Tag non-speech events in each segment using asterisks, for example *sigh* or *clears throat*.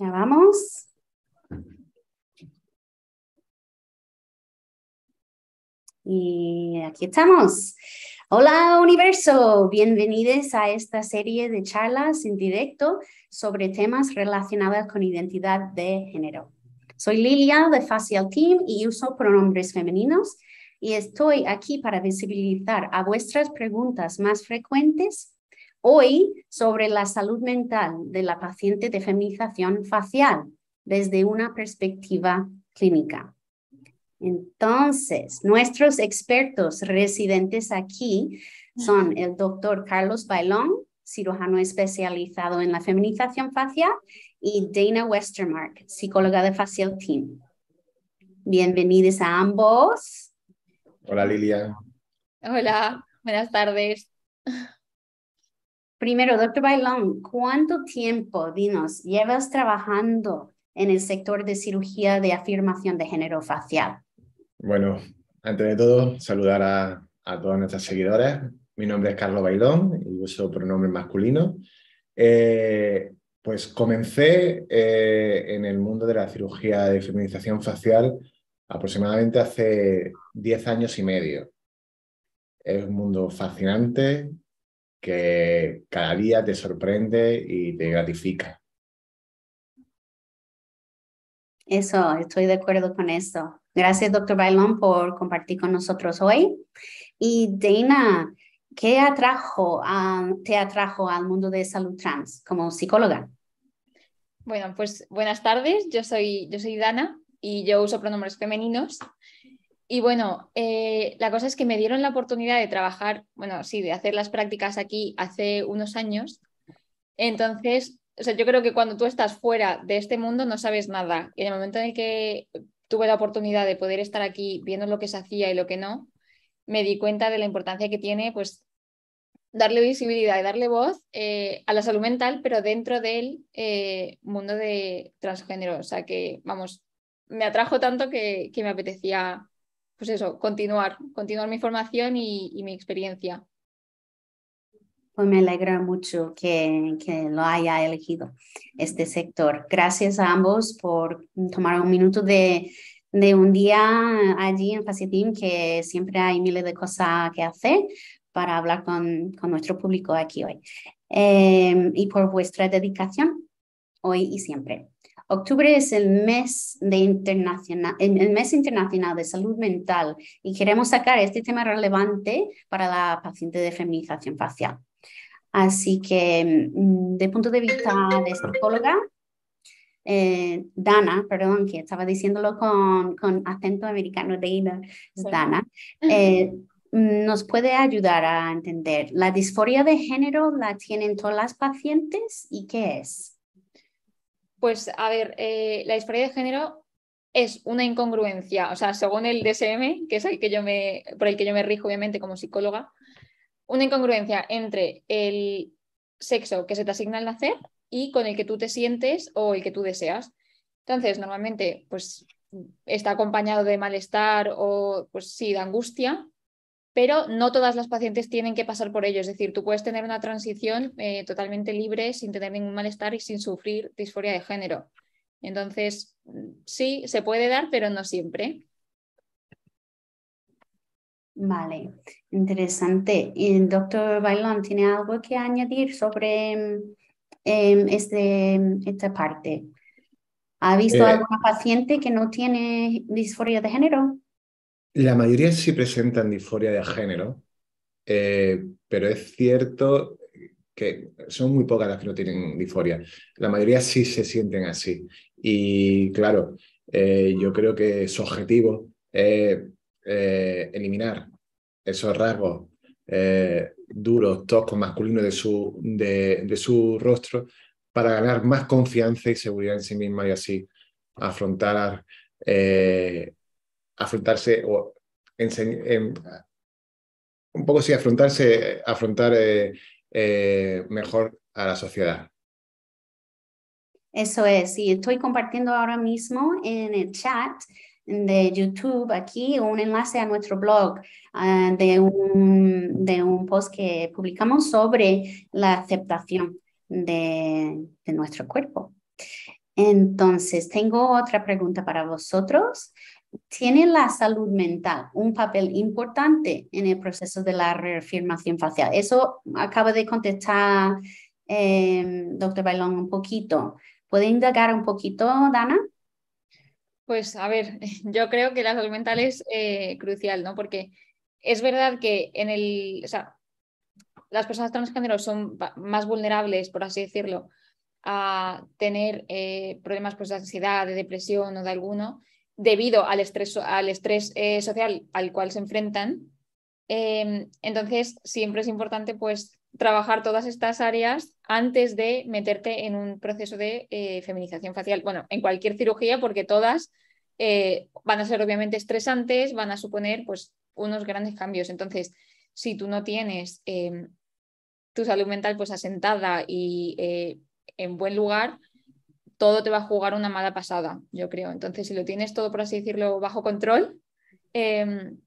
Ya vamos. Y aquí estamos. Hola universo, bienvenidos a esta serie de charlas en directo sobre temas relacionados con identidad de género. Soy Lilia de Facial Team y uso pronombres femeninos y estoy aquí para visibilizar a vuestras preguntas más frecuentes Hoy sobre la salud mental de la paciente de feminización facial desde una perspectiva clínica. Entonces, nuestros expertos residentes aquí son el doctor Carlos Bailón, cirujano especializado en la feminización facial, y Dana Westermark, psicóloga de Facial Team. Bienvenidos a ambos. Hola Lilia. Hola, buenas tardes. Primero, doctor Bailón, ¿cuánto tiempo, dinos, llevas trabajando en el sector de cirugía de afirmación de género facial? Bueno, antes de todo, saludar a, todas nuestras seguidoras. Mi nombre es Carlos Bailón y uso pronombre masculino. Eh, pues comencé eh, en el mundo de la cirugía de feminización facial aproximadamente hace 10 años y medio. Es un mundo fascinante, que cada día te sorprende y te gratifica. Eso, estoy de acuerdo con eso. Gracias, doctor Bailón, por compartir con nosotros hoy. Y Dana, ¿qué atrajo te atrajo al mundo de salud trans como psicóloga? Bueno, pues buenas tardes. Yo soy, yo soy Dana y yo uso pronombres femeninos. Y bueno, eh, la cosa es que me dieron la oportunidad de trabajar, bueno, sí, de hacer las prácticas aquí hace unos años. Entonces, sea, yo creo que cuando tú estás fuera de este mundo no sabes nada. Y en el momento en el que tuve la oportunidad de poder estar aquí viendo lo que se hacía y lo que no, me di cuenta de la importancia que tiene, pues, darle visibilidad y darle voz eh, a la salud mental, pero dentro del eh, mundo de transgénero. O sea, que, vamos, me atrajo tanto que, que me apetecía pues eso, continuar, continuar mi formación y, mi experiencia. Pues me alegra mucho que, lo haya elegido este sector. Gracias a ambos por tomar un minuto de, un día allí en Facetime que siempre hay miles de cosas que hacer para hablar con, nuestro público aquí hoy. Eh, y por vuestra dedicación hoy y siempre. Octubre es el mes, de internacional, el mes internacional de salud mental y queremos sacar este tema relevante para la paciente de feminización facial. Así que, mm, de punto de vista de psicóloga, eh, Dana, perdón, que estaba diciéndolo con, acento americano de Dana, eh, nos puede ayudar a entender. ¿La disforia de género la tienen todas las pacientes y qué es? Pues a ver, eh, la disparidad de género es una incongruencia, o sea, según el DSM, que es el que yo me, por el que yo me rijo obviamente como psicóloga, una incongruencia entre el sexo que se te asigna al nacer y con el que tú te sientes o el que tú deseas. Entonces, normalmente, pues está acompañado de malestar o, pues sí, de angustia, pero no todas las pacientes tienen que pasar por ello. Es decir, tú puedes tener una transición eh, totalmente libre, sin tener ningún malestar y sin sufrir disforia de género. Entonces, sí, se puede dar, pero no siempre. Vale, interesante. el doctor Bailón, ¿tiene algo que añadir sobre em, este, esta parte? ¿Ha visto eh, alguna paciente que no tiene disforia de género? La mayoría sí presentan disforia de género, eh, pero es cierto que son muy pocas las que no tienen disforia. La mayoría sí se sienten así. Y claro, eh, yo creo que su objetivo es eh, eliminar esos rasgos duros, toscos, masculinos de su, de, su rostro para ganar más confianza y seguridad en sí misma y así afrontar eh, afrontarse o enseñar, em, un poco sí, afrontarse, afrontar eh, eh, mejor a la sociedad. Eso es, y estoy compartiendo ahora mismo en el chat de YouTube aquí un enlace a nuestro blog ah, de, un, post que publicamos sobre la aceptación de nuestro cuerpo. Entonces, tengo otra pregunta para vosotros tiene la salud mental un papel importante en el proceso de la reafirmación facial. Eso acaba de contestar eh, doctor Bailón un poquito. ¿Puede indagar un poquito, Dana? Pues a ver, *laughs* yo creo que la salud mental es eh, crucial, ¿no? Porque es verdad que en el, sea, las personas transgénero son más vulnerables, por así decirlo, a tener eh, problemas pues, de ansiedad, de depresión o de alguno, debido al estrés, al estrés eh, social al cual se enfrentan. Em, entonces, siempre es importante pues, trabajar todas estas áreas antes de meterte en un proceso de eh, feminización facial. Bueno, en cualquier cirugía, porque todas eh, van a ser obviamente estresantes, van a suponer pues, unos grandes cambios. Entonces, si tú no tienes em, tu salud mental pues, asentada y en buen lugar, todo te va a jugar una mala pasada, yo creo. Entonces, si lo tienes todo, por así decirlo, bajo control, em,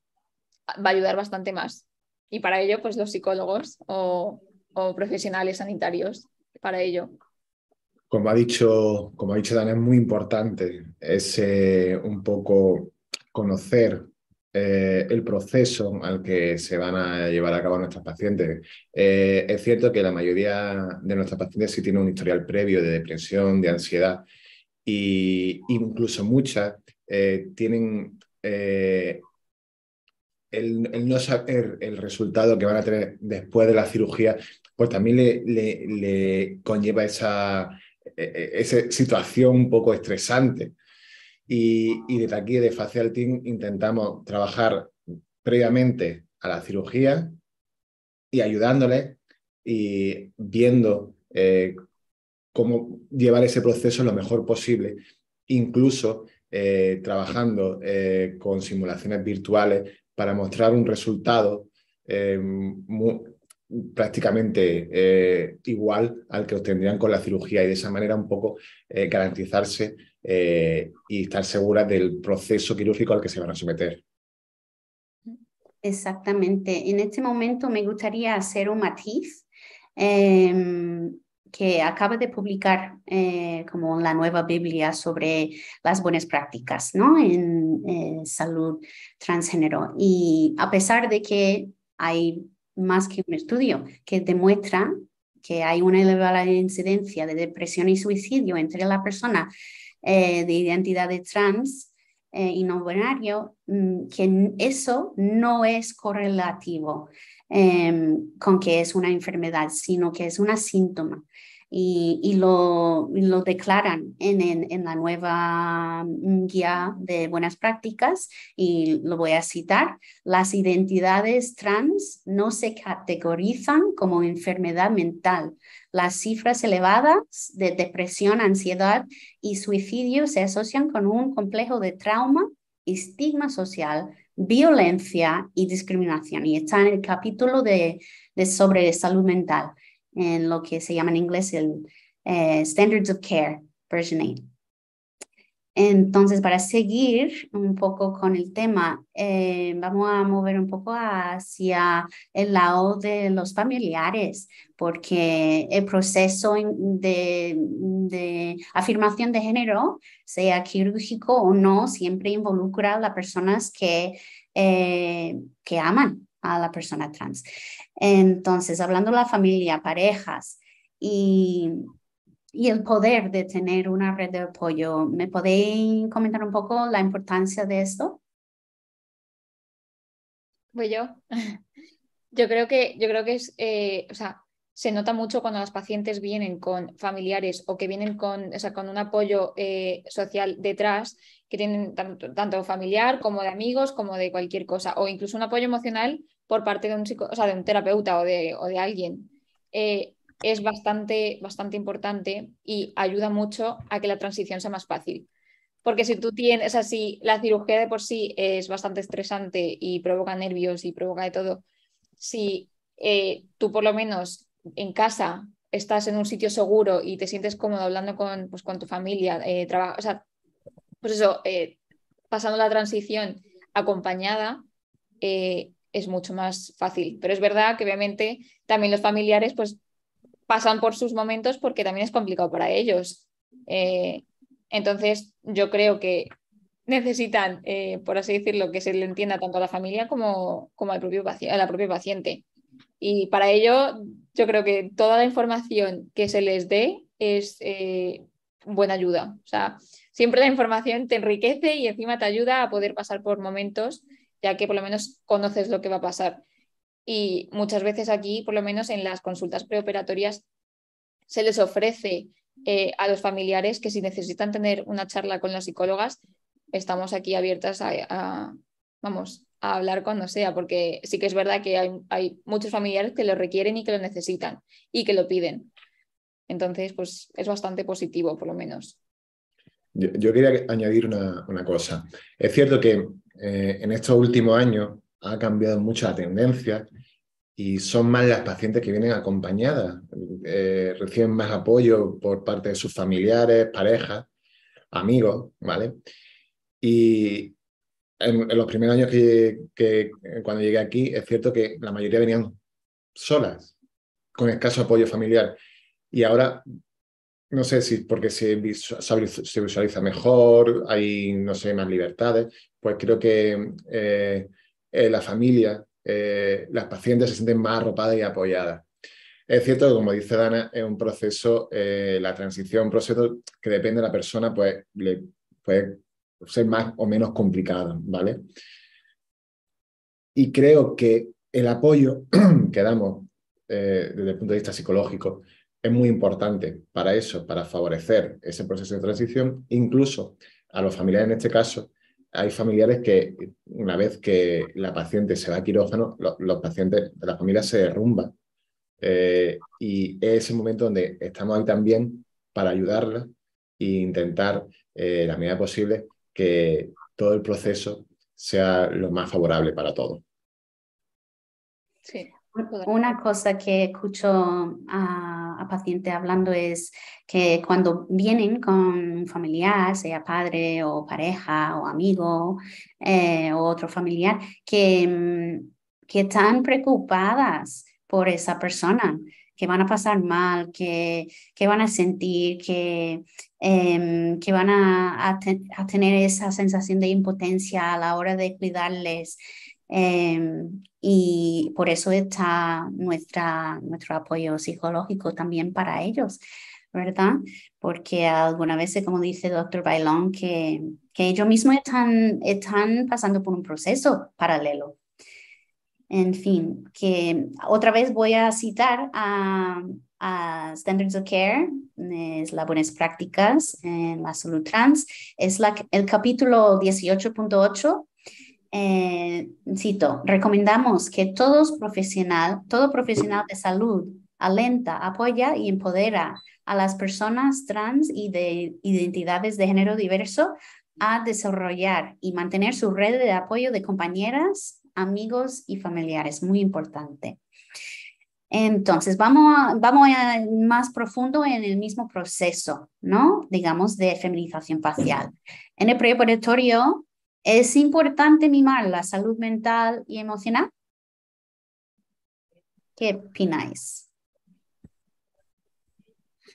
va a ayudar bastante más. Y para ello, pues los psicólogos o, profesionales sanitarios, para ello. Como ha dicho, como ha dicho Dana, es muy importante es un poco conocer eh, el proceso al que se van a llevar a cabo nuestras pacientes. Eh, es cierto que la mayoría de nuestras pacientes sí tienen un historial previo de depresión, de ansiedad, e incluso muchas eh, tienen el, no saber el resultado que van a tener después de la cirugía, pues también le, le conlleva esa, esa situación un poco estresante. Y, desde aquí, de Facial Team, intentamos trabajar previamente a la cirugía y ayudándoles y viendo eh, cómo llevar ese proceso lo mejor posible, incluso eh, trabajando eh, con simulaciones virtuales para mostrar un resultado prácticamente igual al que obtendrían con la cirugía y de esa manera un poco garantizarse eh, y estar seguras del proceso quirúrgico al que se van a someter. Exactamente. En este momento me gustaría hacer un matiz em, que acaba de publicar eh, como la nueva Biblia sobre las buenas prácticas ¿no? en eh, salud transgénero. Y a pesar de que hay más que un estudio que demuestra que hay una elevada incidencia de depresión y suicidio entre la persona eh, de identidad de trans eh, y no binario, mm, que eso no es correlativo em, con que es una enfermedad, sino que es un síntoma y, lo, declaran en, la nueva guía de buenas prácticas y lo voy a citar. Las identidades trans no se categorizan como enfermedad mental. Las cifras elevadas de depresión, ansiedad y suicidio se asocian con un complejo de trauma, estigma social, violencia y discriminación. Y está en el capítulo de, sobre salud mental en lo que se llama en inglés el eh, Standards of Care, version 8. Entonces, para seguir un poco con el tema, eh, vamos a mover un poco hacia el lado de los familiares, porque el proceso de, afirmación de género, sea quirúrgico o no, siempre involucra a las personas que, eh, que aman a la persona trans. Entonces, hablando de la familia, parejas y, el poder de tener una red de apoyo, ¿me podéis comentar un poco la importancia de esto? Voy yo. *laughs* Yo creo que, yo creo que es, eh, o sea, se nota mucho cuando las pacientes vienen con familiares o que vienen con, con un apoyo eh, social detrás, que tienen tanto, familiar como de amigos, como de cualquier cosa, o incluso un apoyo emocional por parte de un, de un terapeuta o de, o de alguien eh, es bastante, bastante importante y ayuda mucho a que la transición sea más fácil. Porque si tú tienes, o la cirugía de por sí es bastante estresante y provoca nervios y provoca de todo, si eh, tú por lo menos en casa estás en un sitio seguro y te sientes cómodo hablando con, pues, con tu familia, eh, o sea, pues eso, pasando la transición acompañada, es mucho más fácil. Pero es verdad que obviamente también los familiares pues pasan por sus momentos porque también es complicado para ellos. Eh, entonces yo creo que necesitan, eh, por así decirlo, que se le entienda tanto a la familia como, como al propio a la propia paciente. Y para ello yo creo que toda la información que se les dé es eh, buena ayuda. O sea, siempre la información te enriquece y encima te ayuda a poder pasar por momentos ya que por lo menos conoces lo que va a pasar. Y muchas veces aquí, por lo menos en las consultas preoperatorias, se les ofrece eh, a los familiares que si necesitan tener una charla con los psicólogas, estamos aquí abiertas a, vamos, a hablar cuando sea, porque sí que es verdad que hay, muchos familiares que lo requieren y que lo necesitan y que lo piden. Entonces, pues es bastante positivo, por lo menos. Yo, quería añadir una, una, cosa. Es cierto que eh, en estos últimos años ha cambiado mucho la tendencia y son más las pacientes que vienen acompañadas, eh, reciben más apoyo por parte de sus familiares, parejas, amigos, ¿vale? Y en, los primeros años que, que, eh, cuando llegué aquí, es cierto que la mayoría venían solas, con escaso apoyo familiar. Y ahora no sé si porque se, visualiza mejor, hay, no sé, más libertades, pues creo que eh, eh, la familia, eh, las pacientes se sienten más arropadas y apoyadas. Es cierto que, como dice Dana, es un proceso, la transición, un proceso que depende de la persona, pues puede ser más o menos complicado, ¿vale? Y creo que el apoyo *clears throat* que damos desde el punto de vista psicológico es muy importante para eso, para favorecer ese proceso de transición, incluso a los familiares en este caso. Hay familiares que una vez que la paciente se va a quirófano, los, pacientes de la familia se derrumban. Eh, y es el momento donde estamos ahí también para ayudarla e intentar, eh, la medida posible, que todo el proceso sea lo más favorable para todos. Sí. Una cosa que escucho a a, hablando es que cuando vienen con un familiar, sea padre o pareja o amigo eh, o otro familiar, que, mm, que están preocupadas por esa persona, que van a pasar mal, que, que van a sentir, que, em, que van a, a, tener esa sensación de impotencia a la hora de cuidarles, Em, y por eso está nuestra, nuestro apoyo psicológico también para ellos, ¿verdad? Porque algunas veces, como dice el doctor Bailón, que, que ellos mismos están, están pasando por un proceso paralelo. En fin, que otra vez voy a citar a, Standards of Care, es las buenas prácticas en la salud trans, es la, el capítulo 18.8 eh, cito, recomendamos que todos profesional, todo profesional de salud alenta, apoya y empodera a las personas trans y de identidades de género diverso a desarrollar y mantener su red de apoyo de compañeras, amigos y familiares. Muy importante. Entonces, vamos, vamos más profundo en el mismo proceso, ¿no? Digamos, de feminización facial. En el preparatorio ¿Es importante mimar la salud mental y emocional? ¿Qué opináis?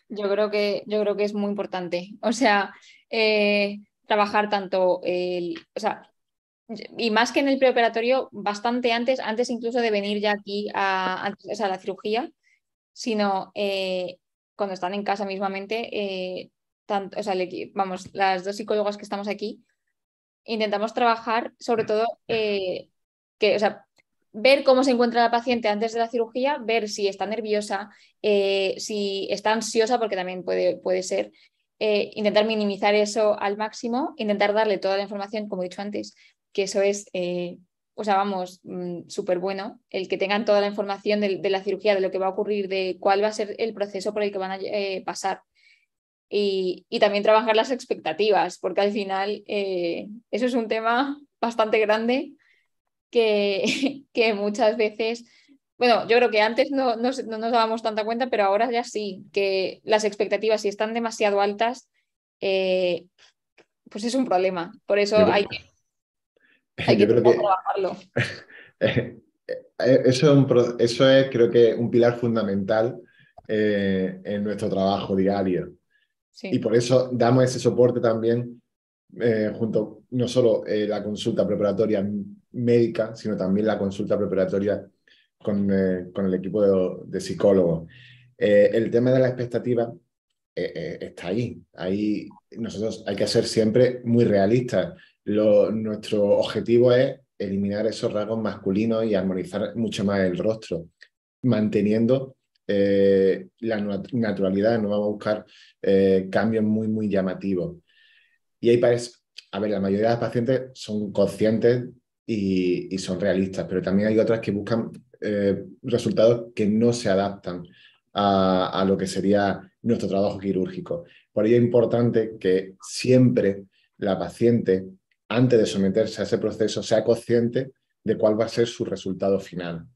Yo creo que, yo creo que es muy importante. O sea, eh, trabajar tanto el, sea, y más que en el preoperatorio, bastante antes, antes incluso de venir ya aquí a, la cirugía, sino eh, cuando están en casa mismamente, eh, tanto, o vamos, las dos psicólogas que estamos aquí intentamos trabajar sobre todo eh, que, o sea, ver cómo se encuentra la paciente antes de la cirugía, ver si está nerviosa, eh, si está ansiosa, porque también puede, puede ser, eh, intentar minimizar eso al máximo, intentar darle toda la información, como he dicho antes, que eso es, o sea, vamos, mm, súper bueno, el que tengan toda la información de, de, la cirugía, de lo que va a ocurrir, de cuál va a ser el proceso por el que van a pasar y, también trabajar las expectativas, porque al final eh, eso es un tema bastante grande que, *laughs* que muchas veces bueno, yo creo que antes no, nos dábamos tanta cuenta, pero ahora ya sí, que las expectativas, si están demasiado altas, eh, pues es un problema. Por eso hay que, *laughs* hay que, trabajarlo. *laughs* Eso es, creo que, un pilar fundamental eh, en nuestro trabajo diario. Y por eso damos ese soporte también, eh, junto no solo eh, la consulta preparatoria médica, sino también la consulta preparatoria con, eh, el equipo de, de psicólogos. el tema de la expectativa está ahí. Ahí nosotros hay que ser siempre muy realistas. nuestro objetivo es eliminar esos rasgos masculinos y armonizar mucho más el rostro, manteniendo eh, la naturalidad, no vamos a buscar eh, cambios muy, muy llamativos. Y ahí parece, a ver, la mayoría de las pacientes son conscientes y, son realistas, pero también hay otras que buscan eh, resultados que no se adaptan a, lo que sería nuestro trabajo quirúrgico. Por ello es importante que siempre la paciente, antes de someterse a ese proceso, sea consciente de cuál va a ser su resultado final.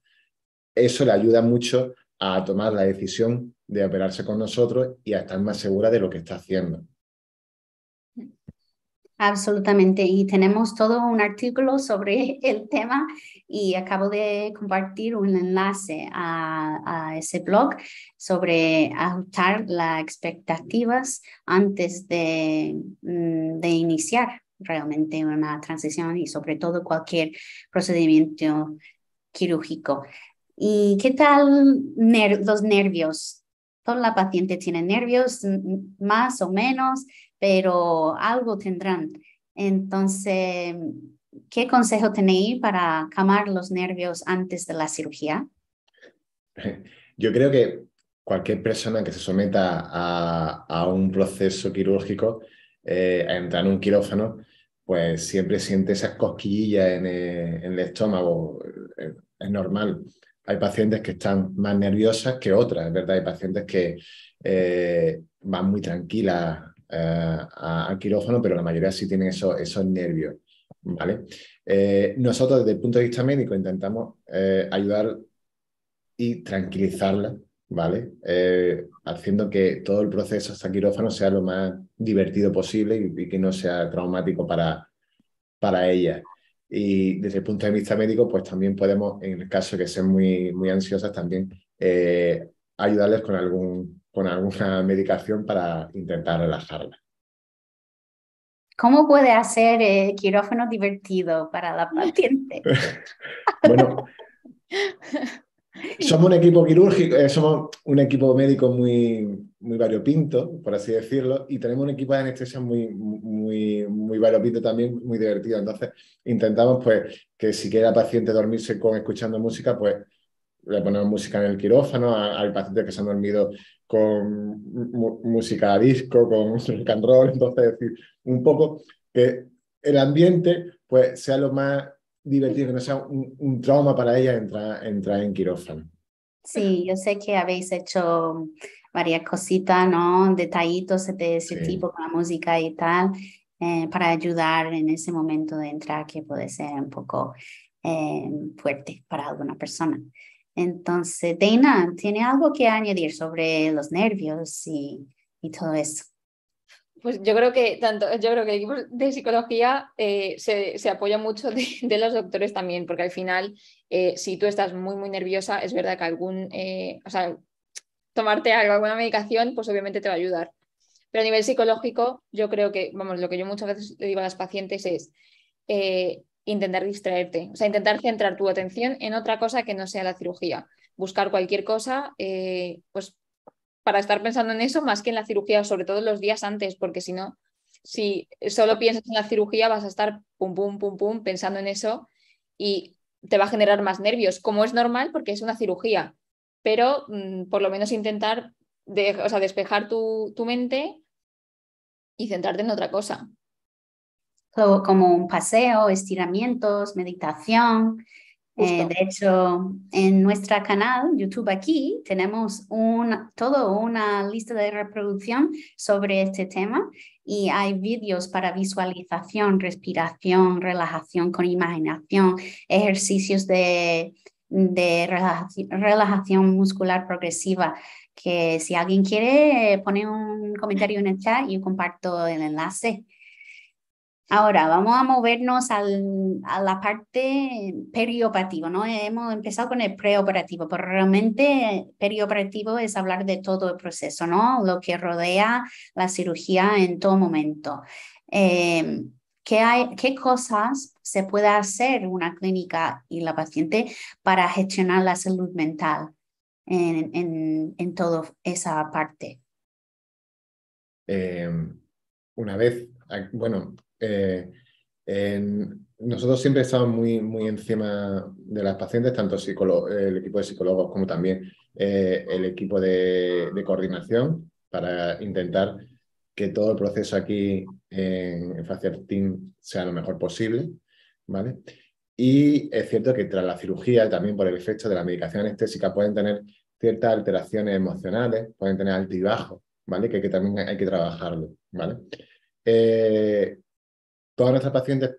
Eso le ayuda mucho a tomar la decisión de operarse con nosotros y a estar más segura de lo que está haciendo. Absolutamente, y tenemos todo un artículo sobre el tema y acabo de compartir un enlace a, a ese blog sobre ajustar las expectativas antes de, mm, de iniciar realmente una transición y sobre todo cualquier procedimiento quirúrgico. ¿Y qué tal los nervios? Toda la paciente tiene nervios, más o menos, pero algo tendrán. Entonces, ¿qué consejo tenéis para calmar los nervios antes de la cirugía? *laughs* Yo creo que cualquier persona que se someta a, un proceso quirúrgico, eh, a entrar en un quirófano, pues siempre siente esas cosquillas en eh, en el estómago, es normal hay pacientes que están más nerviosas que otras, verdad, hay pacientes que eh, van muy tranquilas eh, al quirófano, pero la mayoría sí tienen eso, esos nervios, ¿vale? Eh, nosotros desde el punto de vista médico intentamos ayudar y tranquilizarla, ¿vale? haciendo que todo el proceso hasta quirófano sea lo más divertido posible y, que no sea traumático para, para ellas. Y desde el punto de vista médico, pues también podemos, en el caso de que sean muy, muy ansiosas, también eh, ayudarles con, algún, con alguna medicación para intentar relajarla. ¿Cómo puede hacer eh, quirófano divertido para la *laughs* paciente? bueno, *laughs* somos un equipo quirúrgico, eh, somos un equipo médico muy, muy variopinto, por así decirlo, y tenemos un equipo de anestesia muy, muy, muy variopinto también, muy divertido. Entonces, intentamos pues, que si quiera paciente dormirse con escuchando música, pues le ponemos música en el quirófano, al paciente que se ha dormido con música a disco, con *laughs* rock roll, entonces decir, un poco que el ambiente pues sea lo más divertido, que no sea un, trauma para ella entrar, entrar en quirófano. Sí, yo sé que habéis hecho varias cositas, ¿no? Detallitos de ese tipo con la música y tal, eh, para ayudar en ese momento de entrar que puede ser un poco eh, fuerte para alguna persona. Entonces, Dana, ¿tiene algo que añadir sobre los nervios y, y todo eso? pues yo creo que tanto, yo creo que equipos de psicología eh, se, se, apoya mucho *laughs* de, los doctores también, porque al final, eh, si tú estás muy, muy nerviosa, es verdad que algún, eh, o sea, tomarte algo, alguna medicación, pues obviamente te va a ayudar. Pero a nivel psicológico, yo creo que, vamos, lo que yo muchas veces le digo a las pacientes es intentar distraerte, o sea, intentar centrar tu atención en otra cosa que no sea la cirugía. Buscar cualquier cosa, pues para estar pensando en eso más que en la cirugía, sobre todo los días antes, porque si no, si solo piensas en la cirugía vas a estar pum, pum, pum, pum pensando en eso y te va a generar más nervios, como es normal porque es una cirugía, pero mm, por lo menos intentar sea, despejar tu, mente y centrarte en otra cosa. Como un paseo, estiramientos, meditación, de hecho, en nuestro canal YouTube aquí tenemos un, toda una lista de reproducción sobre este tema y hay vídeos para visualización, respiración, relajación con imaginación, ejercicios de, relajación, relajación muscular progresiva que si alguien quiere pone un comentario en el chat y yo comparto el enlace. Ahora vamos a movernos a la parte perioperativa. Hemos empezado con el preoperativo, pero realmente perioperativo es hablar de todo el proceso, ¿no? Lo que rodea la cirugía en todo momento. Em, ¿qué, cosas se puede hacer una clínica y la paciente para gestionar la salud mental en, en, toda esa parte? Em, una vez, ah, bueno, eh, nosotros siempre estamos muy, muy encima de las pacientes, tanto el equipo de psicólogos como también eh, el equipo de, coordinación, para intentar que todo el proceso aquí en, en Team sea lo mejor posible. ¿vale? Y es cierto que tras la cirugía, también por el efecto de la medicación anestésica, pueden tener ciertas alteraciones emocionales, pueden tener altibajos, ¿vale? que, también hay que trabajarlo. ¿vale? Eh, Todas nuestras pacientes,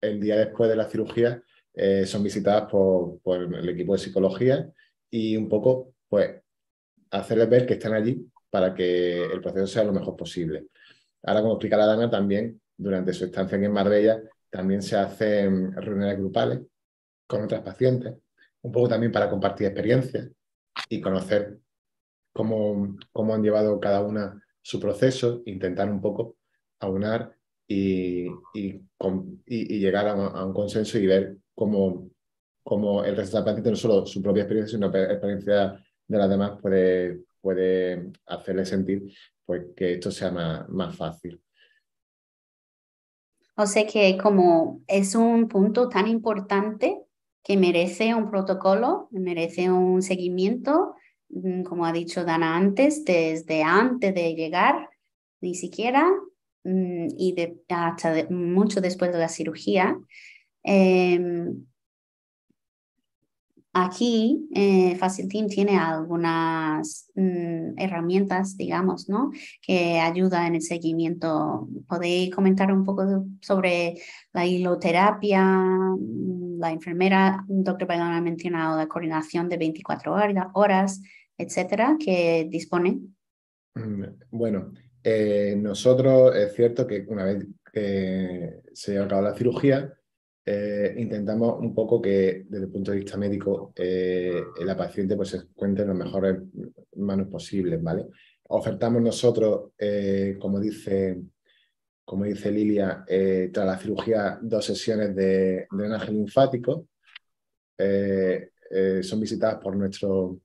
el día después de la cirugía, eh, son visitadas por, por, el equipo de psicología y un poco, pues, hacerles ver que están allí para que el proceso sea lo mejor posible. Ahora, como explica la Dana, también durante su estancia aquí en Marbella, también se hacen reuniones grupales con otras pacientes, un poco también para compartir experiencias y conocer cómo, cómo han llevado cada una su proceso, intentar un poco aunar y, y, y, llegar a, un consenso y ver cómo, cómo el paciente no solo su propia experiencia, sino la experiencia de las demás puede, puede hacerle sentir pues, que esto sea más, más fácil. O sea que como es un punto tan importante que merece un protocolo, merece un seguimiento, mm, como ha dicho Dana antes, desde antes de llegar, ni siquiera Mm, y hasta mucho después de la cirugía. Em, aquí eh, Facil tiene algunas mm, herramientas, digamos, ¿no? que ayudan en el seguimiento. ¿Podéis comentar un poco sobre la hiloterapia? Mm, la enfermera, doctor Bailón, ha mencionado la coordinación de 24 horas, etcétera, que dispone. Bueno, eh, nosotros es cierto que una vez que se ha acabado la cirugía, eh, intentamos un poco que desde el punto de vista médico eh, la paciente pues, se encuentre en las mejores manos posibles, ¿vale? Ofertamos nosotros, como dice como dice Lilia, tras la cirugía dos sesiones de drenaje linfático. son visitadas por nuestro,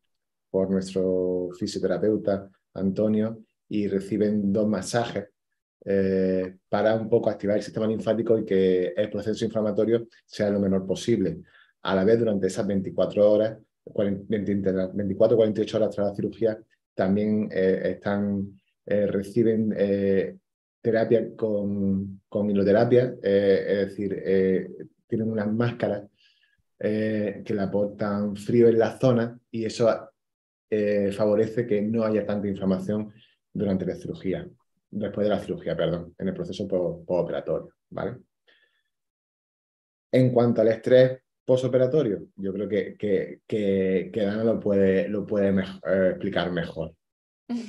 por nuestro fisioterapeuta Antonio y reciben dos masajes eh, para un poco activar el sistema linfático y que el proceso inflamatorio sea lo menor posible. A la vez, durante esas 24 horas, 24-48 horas tras la cirugía, también eh, están, eh, reciben terapia con, con hiloterapia, es decir, tienen unas máscaras que la aportan frío en la zona y eso favorece que no haya tanta inflamación durante la cirugía, después de la cirugía, perdón, en el proceso postoperatorio, ¿vale? En cuanto al estrés postoperatorio, yo creo que, que, que, Dana lo puede, lo puede eh, explicar mejor. *laughs*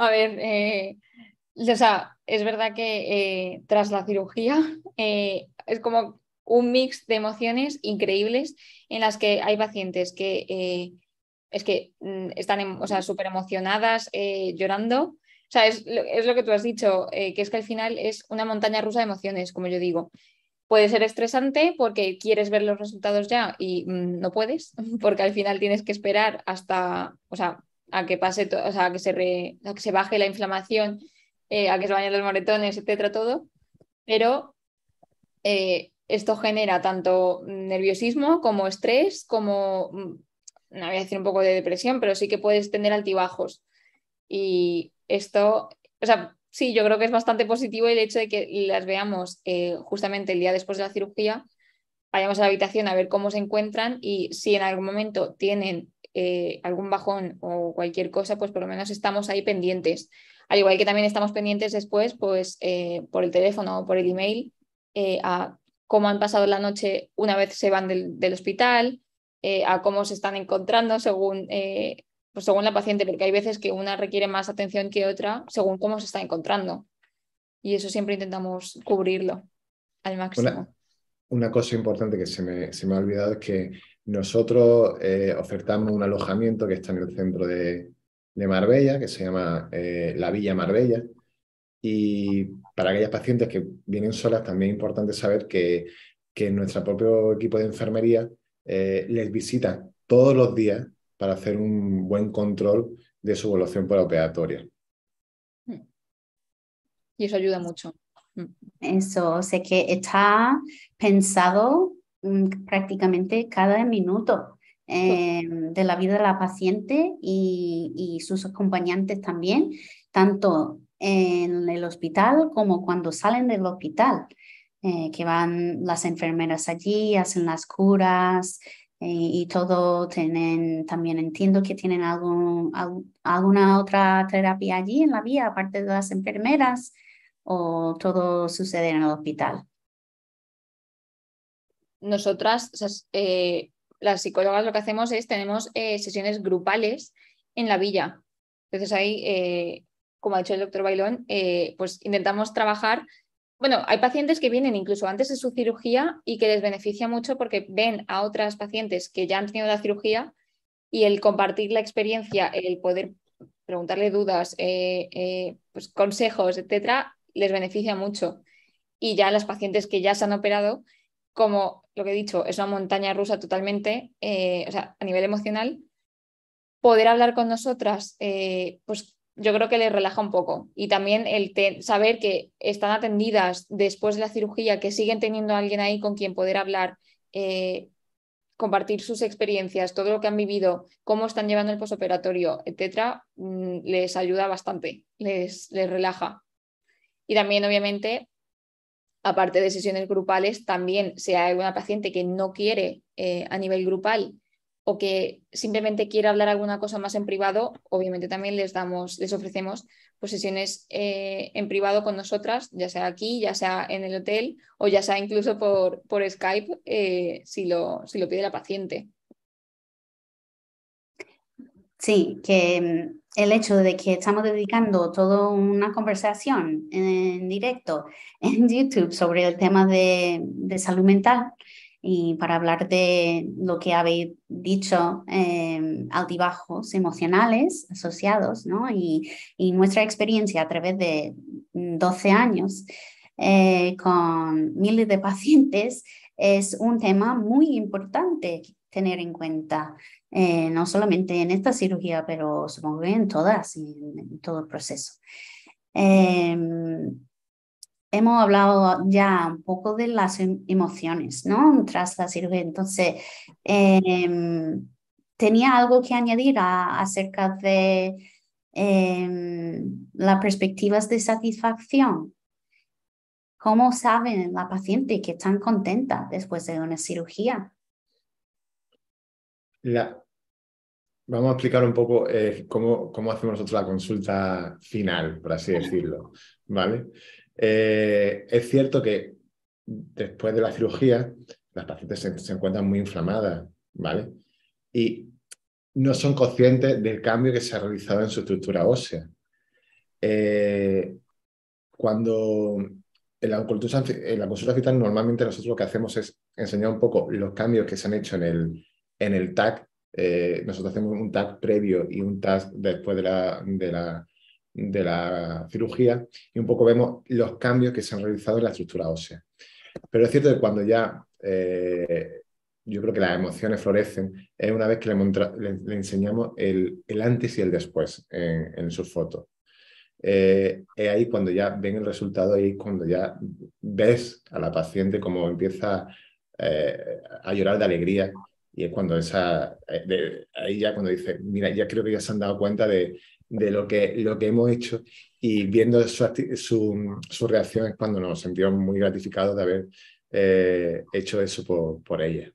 A ver, eh, o sea, es verdad que eh, tras la cirugía *laughs* es como un mix de emociones increíbles en las que hay pacientes que es que mm, están em, o sea, súper emocionadas, eh, llorando. O sea, es lo, que tú has dicho, eh, que es que al final es una montaña rusa de emociones, como yo digo. Puede ser estresante porque quieres ver los resultados ya y mm, no puedes, *laughs* porque al final tienes que esperar hasta, o sea, a que pase, o sea, que se, que se baje la inflamación, eh, a que se bañen los moretones, etcétera, todo. Pero esto genera tanto nerviosismo como estrés, como mm, no voy a decir un poco de depresión, pero sí que puedes tener altibajos. Y esto, o sea, sí, yo creo que es bastante positivo el hecho de que las veamos eh, justamente el día después de la cirugía, vayamos a la habitación a ver cómo se encuentran y si en algún momento tienen eh, algún bajón o cualquier cosa, pues por lo menos estamos ahí pendientes. Al igual que también estamos pendientes después, pues eh, por el teléfono o por el email, a cómo han pasado la noche una vez se van del, del hospital, eh, a cómo se están encontrando según, eh, pues según la paciente, porque hay veces que una requiere más atención que otra según cómo se está encontrando. Y eso siempre intentamos cubrirlo al máximo. Una, cosa importante que se me, ha olvidado es que nosotros eh, ofertamos un alojamiento que está en el centro de, Marbella, que se llama la Villa Marbella. Y para aquellas pacientes que vienen solas, también es importante saber que, que nuestro propio equipo de enfermería eh, les visita todos los días para hacer un buen control de su evaluación operatoria. Hmm. Y eso ayuda mucho. Hmm. Eso, sé que está pensado mm, prácticamente cada minuto em, de la vida de la paciente y sus acompañantes también, tanto en el hospital como cuando salen del hospital. Eh, que van las enfermeras allí, hacen las curas eh, y todo. Tienen, también entiendo que tienen alguna otra terapia allí en la vía, aparte de las enfermeras, o todo sucede en el hospital. Nosotras, eh, las psicólogas, lo que hacemos es tenemos sesiones grupales en la villa. Entonces ahí, como ha dicho el doctor Bailón, pues intentamos trabajar bueno, hay pacientes que vienen incluso antes de su cirugía y que les beneficia mucho porque ven a otras pacientes que ya han tenido la cirugía y el compartir la experiencia, el poder preguntarle dudas, eh, eh, pues consejos, etcétera, les beneficia mucho. Y ya las pacientes que ya se han operado, como lo que he dicho, es una montaña rusa totalmente, eh, o sea, a nivel emocional, poder hablar con nosotras, pues yo creo que les relaja un poco. Y también el saber que están atendidas después de la cirugía, que siguen teniendo a alguien ahí con quien poder hablar, eh, compartir sus experiencias, todo lo que han vivido, cómo están llevando el posoperatorio, etcétera, mm, les ayuda bastante, les, les relaja. Y también, obviamente, aparte de sesiones grupales, también si hay una paciente que no quiere eh, a nivel grupal o que simplemente quiera hablar alguna cosa más en privado, obviamente también les damos, les ofrecemos sesiones eh, en privado con nosotras, ya sea aquí, ya sea en el hotel o ya sea incluso por, Skype eh, si, lo, pide la paciente. Sí, que mm, el hecho de que estamos dedicando toda una conversación en directo en YouTube sobre el tema de salud mental y para hablar de lo que habéis dicho, eh, altibajos emocionales asociados, ¿no? Y, y, nuestra experiencia a través de 12 años eh, con miles de pacientes es un tema muy importante tener en cuenta, eh, no solamente en esta cirugía, pero supongo que en todas, y en todo el proceso hemos hablado ya un poco de las em, emociones, ¿no? Tras la cirugía. Entonces, em, ¿tenía algo que añadir acerca de em, las perspectivas de satisfacción? ¿Cómo saben la paciente que está contenta después de una cirugía? Vamos a explicar un poco eh, cómo, cómo, hacemos nosotros la consulta final, por así decirlo. ¿Vale? Eh, es cierto que después de la cirugía, las pacientes se, encuentran muy inflamadas, ¿vale? Y no son conscientes del cambio que se ha realizado en su estructura ósea. Eh, cuando en la, consulta, en la consulta normalmente nosotros lo que hacemos es enseñar un poco los cambios que se han hecho en el, en el TAC. Eh, nosotros hacemos un TAC previo y un TAC después de la, de la de la cirugía y un poco vemos los cambios que se han realizado en la estructura ósea. Pero es cierto que cuando ya eh, yo creo que las emociones florecen, es una vez que le, enseñamos el, el, antes y el después en, sus fotos. Eh, es ahí cuando ya ven el resultado, y cuando ya ves a la paciente como empieza eh, a llorar de alegría y es cuando esa, ahí ya cuando dice, mira, ya creo que ya se han dado cuenta de de lo que, lo que hemos hecho y viendo sus su, su reacciones cuando nos sentimos muy gratificados de haber eh, hecho eso por, por ella.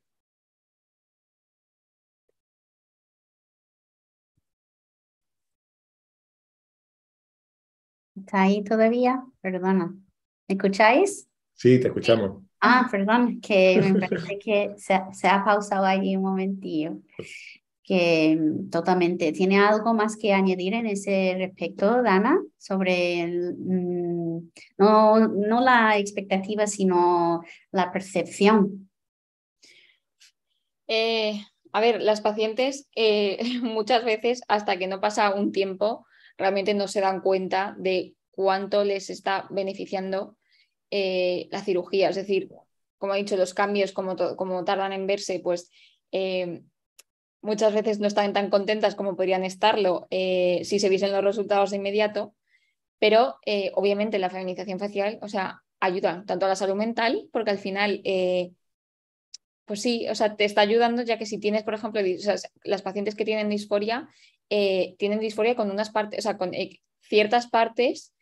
¿Está ahí todavía? Perdona. ¿Me escucháis? Sí, te escuchamos. Ah, perdón, que me parece que se, ha pausado ahí un momentillo que mm, totalmente. ¿Tiene algo más que añadir en ese respecto, Dana, sobre mm, no, la expectativa, sino la percepción? Eh, a ver, las pacientes eh, *laughs* muchas veces, hasta que no pasa un tiempo, realmente no se dan cuenta de cuánto les está beneficiando eh, la cirugía. Es decir, como he dicho, los cambios, como, como tardan en verse, pues muchas veces no están tan contentas como podrían estarlo eh, si se viesen los resultados de inmediato, pero eh, obviamente la feminización facial, o sea, ayuda tanto a la salud mental, porque al final, eh, pues sí, o sea, te está ayudando ya que si tienes, por ejemplo, las pacientes que tienen disforia, tienen disforia con unas partes, o sea, con ciertas partes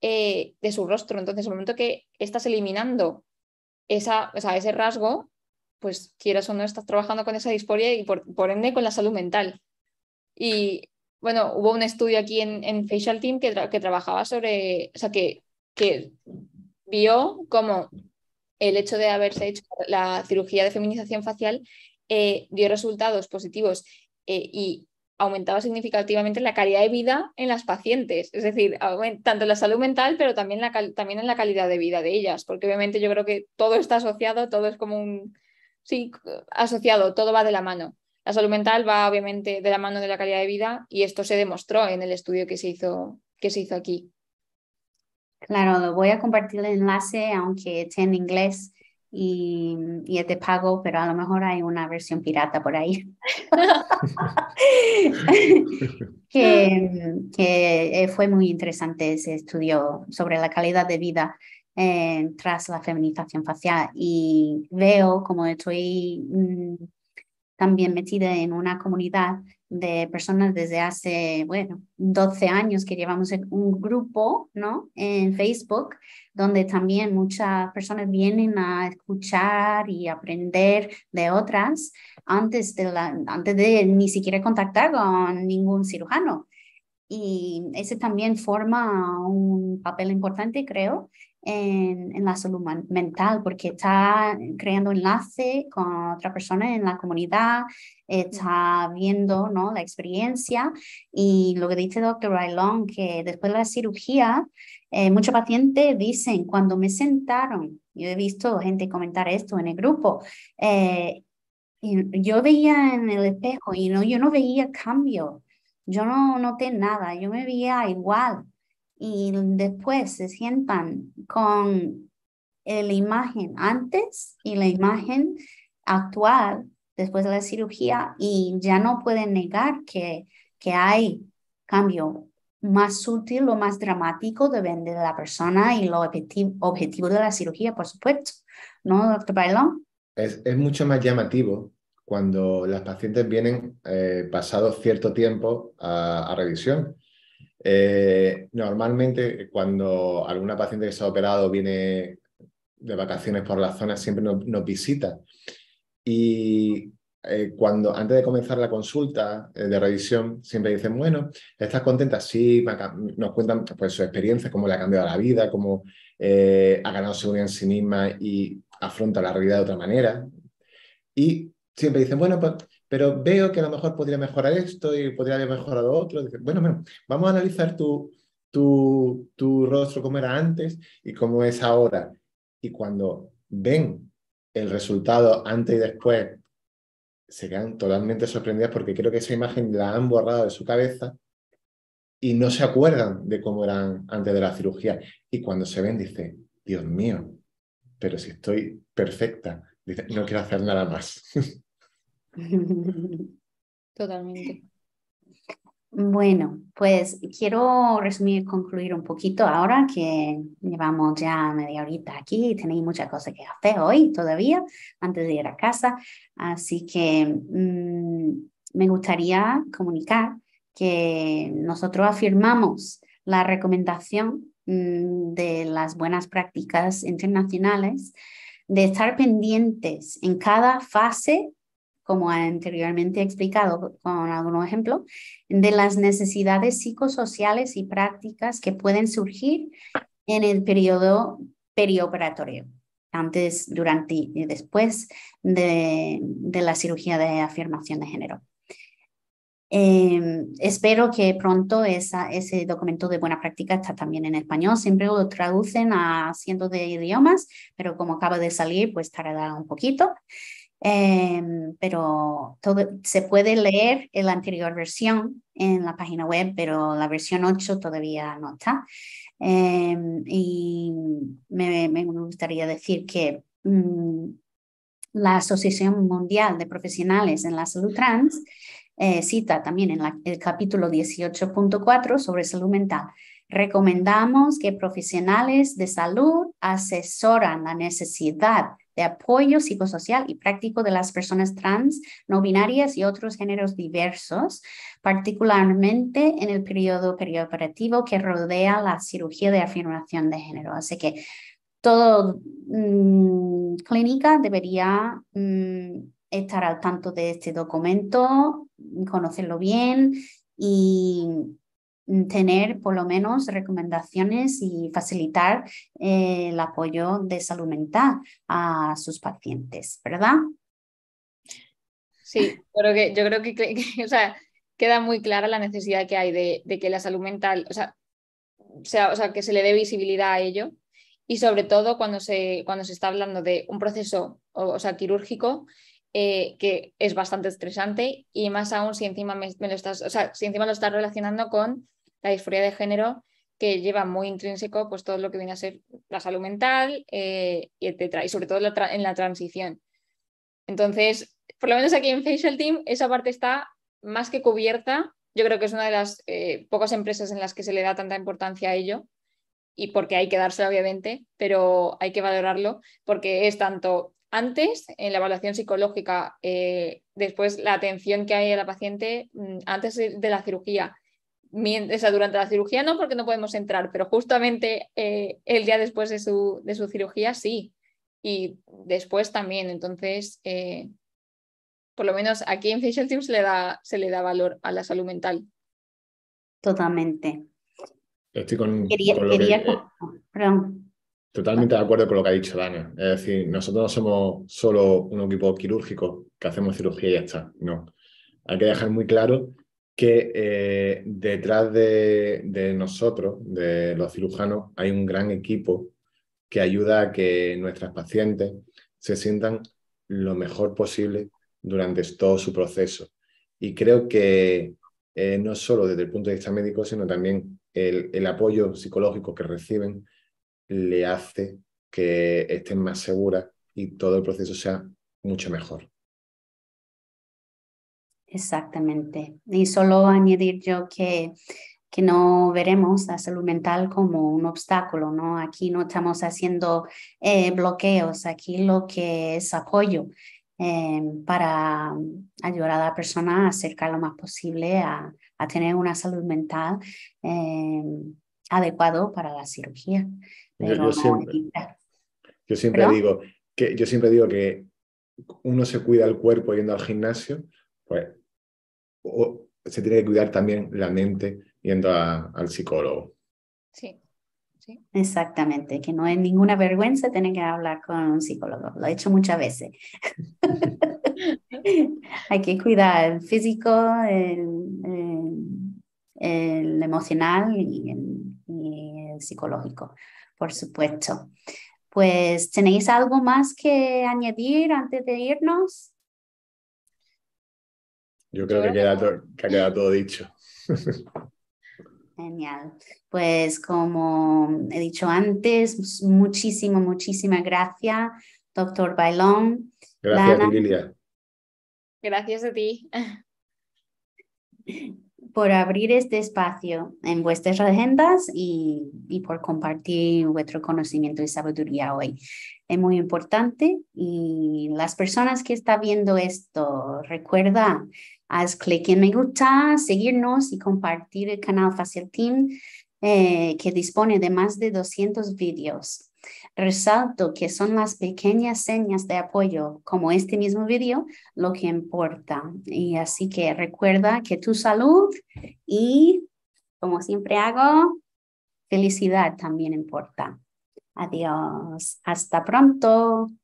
de su rostro. Entonces, en el momento que estás eliminando esa, o sea, ese rasgo, pues quieras o no, estás trabajando con esa disforia y por, ende con la salud mental. Y bueno, hubo un estudio aquí en, en Facial Team que, que, trabajaba sobre, o sea, que, que vio cómo el hecho de haberse hecho la cirugía de feminización facial eh, dio resultados positivos eh, y aumentaba significativamente la calidad de vida en las pacientes, es decir, tanto en la salud mental, pero también, también en la calidad de vida de ellas, porque obviamente yo creo que todo está asociado, todo es como un, sí, asociado, todo va de la mano. La salud mental va obviamente de la mano de la calidad de vida y esto se demostró en el estudio que se hizo, que se hizo aquí. Claro, lo voy a compartir el enlace, aunque esté en inglés y, y es pago, pero a lo mejor hay una versión pirata por ahí. *laughs* que fue muy interesante ese estudio sobre la calidad de vida eh, tras la feminización facial y veo como estoy mm, también metida en una comunidad de personas desde hace, bueno, 12 años que llevamos un grupo, ¿no? En Facebook, donde también muchas personas vienen a escuchar y aprender de otras antes de, la, antes de ni siquiera contactar con ningún cirujano. Y ese también forma un papel importante, creo, en, en, la salud mental porque está creando enlace con otras personas en la comunidad, está viendo ¿no? la experiencia y lo que dice doctor Long que después de la cirugía, eh, muchos pacientes dicen, cuando me sentaron, yo he visto gente comentar esto en el grupo, eh, yo veía en el espejo y no, yo no veía cambio, yo no noté nada, yo me veía igual y después se sientan con eh, la imagen antes y la imagen actual después de la cirugía y ya no pueden negar que, que hay cambio más sutil o más dramático depende de la persona y lo objetivo, de la cirugía, por supuesto. ¿No, doctor Bailón? Es, es mucho más llamativo cuando las pacientes vienen eh, pasado cierto tiempo a, a revisión eh, normalmente cuando alguna paciente que se ha operado viene de vacaciones por la zona, siempre nos, visita. Y eh, cuando antes de comenzar la consulta eh, de revisión, siempre dicen, bueno, ¿estás contenta? Sí, nos cuentan pues, su experiencia, cómo le ha cambiado la vida, cómo ha ganado seguridad en sí misma y afronta la realidad de otra manera. Y siempre dicen, bueno, pues pero veo que a lo mejor podría mejorar esto y podría haber mejorado otro. Bueno, bueno, vamos a analizar tu, tu, tu rostro, como era antes y cómo es ahora. Y cuando ven el resultado antes y después, se quedan totalmente sorprendidas porque creo que esa imagen la han borrado de su cabeza y no se acuerdan de cómo eran antes de la cirugía. Y cuando se ven, dice, Dios mío, pero si estoy perfecta, no quiero hacer nada más. *laughs* *laughs* Totalmente. Bueno, pues quiero resumir, y concluir un poquito ahora que llevamos ya media horita aquí y tenéis muchas cosas que hacer hoy todavía antes de ir a casa. Así que mm, me gustaría comunicar que nosotros afirmamos la recomendación mm, de las buenas prácticas internacionales de estar pendientes en cada fase como anteriormente he explicado con algunos ejemplos, de las necesidades psicosociales y prácticas que pueden surgir en el periodo perioperatorio, antes, durante y después de, la cirugía de afirmación de género. Em, espero que pronto ese documento de buena práctica está también en español. Siempre lo traducen a cientos de idiomas, pero como acaba de salir, pues tardará un poquito. Em, pero todo, se puede leer la anterior versión en la página web, pero la versión 8 todavía no está. Em, y me, gustaría decir que mm, la Asociación Mundial de Profesionales en la Salud Trans eh, cita también en el capítulo 18.4 sobre salud mental. Recomendamos que profesionales de salud asesoran la necesidad de apoyo psicosocial y práctico de las personas trans, no binarias y otros géneros diversos, particularmente en el periodo perioperativo que rodea la cirugía de afirmación de género. Así que toda mm, clínica debería mm, estar al tanto de este documento, conocerlo bien y Mm, tener por lo menos recomendaciones y facilitar eh, el apoyo de salud mental a sus pacientes, ¿verdad? Sí, creo que, yo creo que, o sea, queda muy clara la necesidad que hay de, que la salud mental, o sea, sea, que se le dé visibilidad a ello y sobre todo cuando se, cuando se está hablando de un proceso o, sea, quirúrgico eh, que es bastante estresante y más aún si encima estás, si encima lo estás relacionando con la disforia de género que lleva muy intrínseco pues, todo lo que viene a ser la salud mental, y eh, etcétera Y sobre todo en la transición. Entonces, por lo menos aquí en Facial Team, esa parte está más que cubierta. Yo creo que es una de las eh, pocas empresas en las que se le da tanta importancia a ello y porque hay que darse obviamente, pero hay que valorarlo porque es tanto antes en la evaluación psicológica, eh, después la atención que hay a la paciente mm, antes de la cirugía, o durante la cirugía no, porque no podemos entrar, pero justamente eh, el día después de su, de su, cirugía sí, y después también. Entonces, eh, por lo menos aquí en Facial Team se le, da, se le da valor a la salud mental. Totalmente. Estoy con, quería, eh, Totalmente de acuerdo con lo que ha dicho Dana. Es decir, nosotros no somos solo un equipo quirúrgico que hacemos cirugía y ya está. No. Hay que dejar muy claro que eh, detrás de, nosotros, de los cirujanos, hay un gran equipo que ayuda a que nuestras pacientes se sientan lo mejor posible durante todo su proceso. Y creo que eh, no solo desde el punto de vista médico, sino también el apoyo psicológico que reciben le hace que estén más seguras y todo el proceso sea mucho mejor. Exactamente. Y solo añadir yo que, que no veremos la salud mental como un obstáculo, ¿no? Aquí no estamos haciendo eh, bloqueos, aquí lo que es apoyo eh, para ayudar a la persona a acercar lo más posible a, tener una salud mental eh, adecuado para la cirugía. yo, siempre, digo que yo siempre digo que uno se cuida el cuerpo yendo al gimnasio, pues o se tiene que cuidar también la mente yendo al psicólogo. Sí. Sí. Exactamente, que no hay ninguna vergüenza tener que hablar con un psicólogo. Lo he hecho muchas veces. *laughs* hay que cuidar el físico, el, emocional y y el, psicológico, por supuesto. Pues, ¿tenéis algo más que añadir antes de irnos? Yo creo, que, que, queda todo dicho. Genial. Pues como he dicho antes, muchísimas, pues muchísimas gracias, doctor Bailón. Gracias, Lana, Gracias a ti. Por abrir este espacio en vuestras agendas y, y por compartir vuestro conocimiento y sabiduría hoy. Es muy importante y las personas que están viendo esto, recuerda haz clic en me gusta, seguirnos y compartir el canal Facial Team eh, que dispone de más de 200 vídeos. Resalto que son las pequeñas señas de apoyo, como este mismo vídeo, lo que importa. Y así que recuerda que tu salud y, como siempre hago, felicidad también importa. Adiós. Hasta pronto.